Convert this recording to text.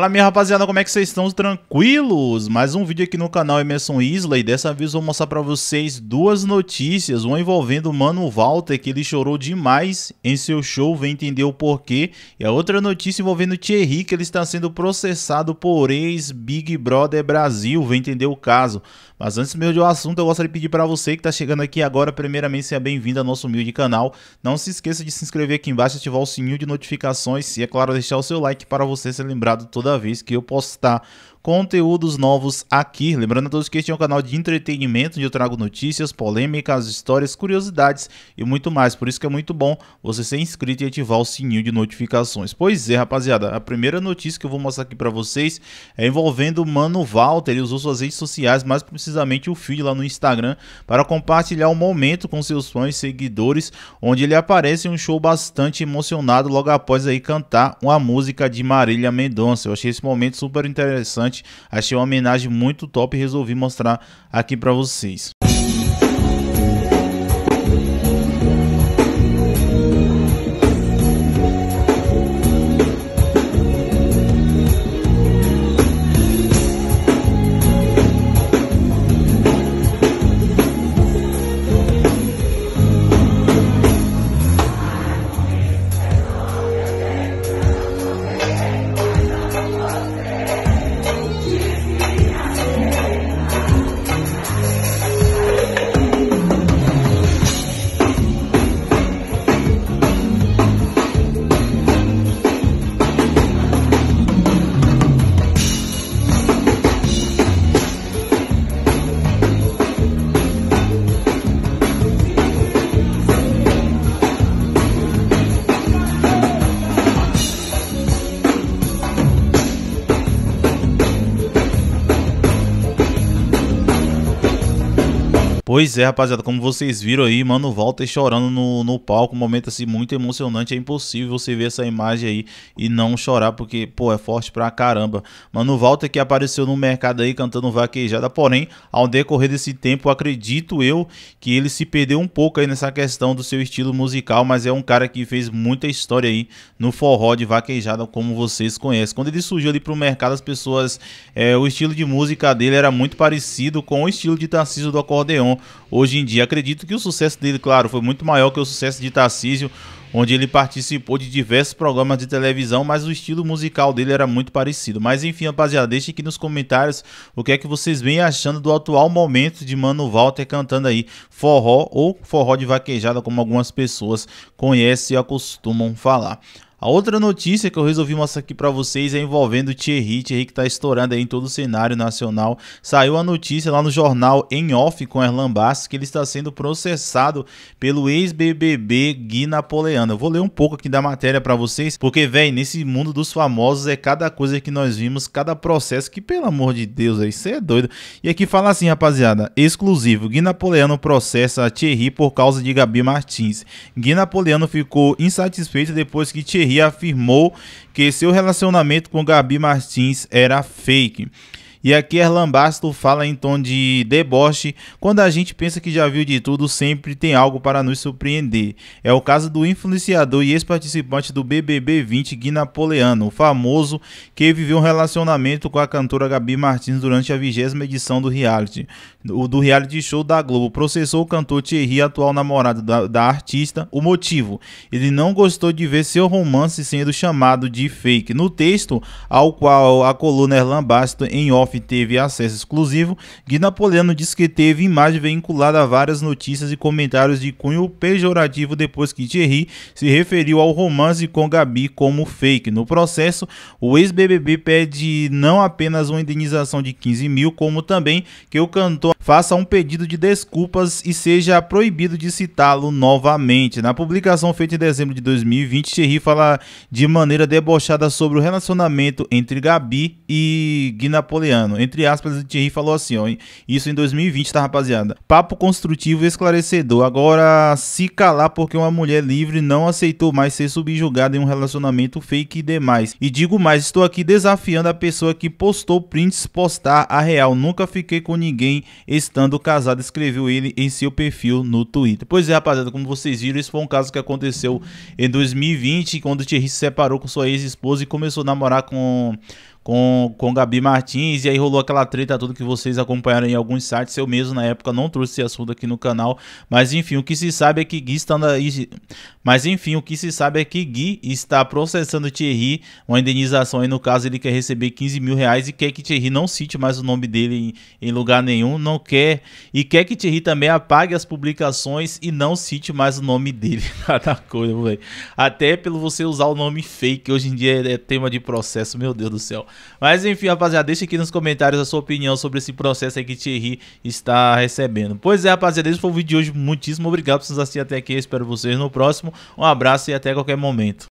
Fala minha rapaziada, como é que vocês estão? Tranquilos? Mais um vídeo aqui no canal Emerson Isla e dessa vez vou mostrar pra vocês duas notícias, uma envolvendo o Mano Walter que ele chorou demais em seu show, vem entender o porquê, e a outra notícia envolvendo Thierry que ele está sendo processado por ex-Big Brother Brasil, vem entender o caso. Mas antes mesmo de o assunto, eu gostaria de pedir pra você que tá chegando aqui agora, primeiramente seja bem-vindo ao nosso humilde canal, não se esqueça de se inscrever aqui embaixo, ativar o sininho de notificações e é claro deixar o seu like para você ser lembrado toda toda vez que eu postar conteúdos novos aqui. Lembrando a todos que este é um canal de entretenimento, onde eu trago notícias, polêmicas, histórias, curiosidades e muito mais. Por isso que é muito bom você ser inscrito e ativar o sininho de notificações. Pois é, rapaziada, a primeira notícia que eu vou mostrar aqui para vocês é envolvendo o Mano Walter. Ele usou suas redes sociais, mais precisamente o feed lá no Instagram, para compartilhar um momento com seus fãs e seguidores, onde ele aparece em um show bastante emocionado logo após aí cantar uma música de Marília Mendonça. Eu achei esse momento super interessante interessante. Achei uma homenagem muito top e resolvi mostrar aqui para vocês. Pois é, rapaziada, como vocês viram aí, mano, Walter chorando no, no palco, um momento assim muito emocionante, é impossível você ver essa imagem aí e não chorar, porque, pô, é forte pra caramba. Mano, Walter que apareceu no mercado aí cantando vaquejada, porém, ao decorrer desse tempo, acredito eu que ele se perdeu um pouco aí nessa questão do seu estilo musical, mas é um cara que fez muita história aí no forró de vaquejada, como vocês conhecem. Quando ele surgiu ali pro mercado, as pessoas, é, o estilo de música dele era muito parecido com o estilo de Tarcísio do acordeon, hoje em dia. Acredito que o sucesso dele, claro, foi muito maior que o sucesso de Tarcísio, onde ele participou de diversos programas de televisão, mas o estilo musical dele era muito parecido. Mas enfim, rapaziada, deixe aqui nos comentários o que é que vocês vêm achando do atual momento de Mano Walter cantando aí forró ou forró de vaquejada, como algumas pessoas conhecem e acostumam falar. A outra notícia que eu resolvi mostrar aqui para vocês é envolvendo o Thierry, Thierry que está estourando aí em todo o cenário nacional. Saiu a notícia lá no jornal Em Off com Erlan Bastos que ele está sendo processado pelo ex-BBB Gui Napoleano. Eu vou ler um pouco aqui da matéria para vocês, porque, velho, nesse mundo dos famosos é cada coisa que nós vimos, cada processo que, pelo amor de Deus, aí você é doido. E aqui fala assim, rapaziada, exclusivo, Gui Napoleano processa Thierry por causa de Gabi Martins. Gui Napoleano ficou insatisfeito depois que Thierry Thierry afirmou que seu relacionamento com Gabi Martins era fake. E aqui Erlan Basto fala em tom de deboche. Quando a gente pensa que já viu de tudo, sempre tem algo para nos surpreender. É o caso do influenciador e ex-participante do BBB 20, Gui Napoleano, o famoso que viveu um relacionamento com a cantora Gabi Martins durante a vigésima edição do reality, do reality show da Globo. Processou o cantor Thierry, atual namorado da, da artista. O motivo? Ele não gostou de ver seu romance sendo chamado de fake. No texto ao qual a coluna Erlan Basto em off teve acesso exclusivo, Gui Napoleano disse que teve imagem vinculada a várias notícias e comentários de cunho pejorativo depois que Thierry se referiu ao romance com Gabi como fake. No processo, o ex-BBB pede não apenas uma indenização de 15 mil, como também que o cantor faça um pedido de desculpas e seja proibido de citá-lo novamente. Na publicação feita em dezembro de 2020, Thierry fala de maneira debochada sobre o relacionamento entre Gabi e Gui Napoleano. Entre aspas, Thierry falou assim, ó, isso em 2020, tá rapaziada? Papo construtivo e esclarecedor. Agora se calar porque uma mulher livre não aceitou mais ser subjugada em um relacionamento fake e demais. E digo mais, estou aqui desafiando a pessoa que postou prints postar a real. Nunca fiquei com ninguém estando casado, escreveu ele em seu perfil no Twitter. Pois é, rapaziada, como vocês viram, isso foi um caso que aconteceu em 2020, quando o Thierry se separou com sua ex-esposa e começou a namorar com com, com Gabi Martins, e aí rolou aquela treta toda que vocês acompanharam em alguns sites. Eu mesmo, na época, não trouxe esse assunto aqui no canal. Mas enfim, o que se sabe é que Gui está. Na... Mas enfim, o que se sabe é que Gui está processando Thierry, uma indenização aí, no caso, ele quer receber 15 mil reais e quer que Thierry não cite mais o nome dele em, em lugar nenhum, não quer. E quer que Thierry também apague as publicações e não cite mais o nome dele. Cada coisa, velho. Até pelo você usar o nome fake, hoje em dia é, é tema de processo, meu Deus do céu. Mas enfim, rapaziada, deixa aqui nos comentários a sua opinião sobre esse processo aí que Thierry está recebendo. Pois é, rapaziada, esse foi o vídeo de hoje. Muitíssimo obrigado por nos assistir até aqui. Eu espero vocês no próximo. Um abraço e até qualquer momento.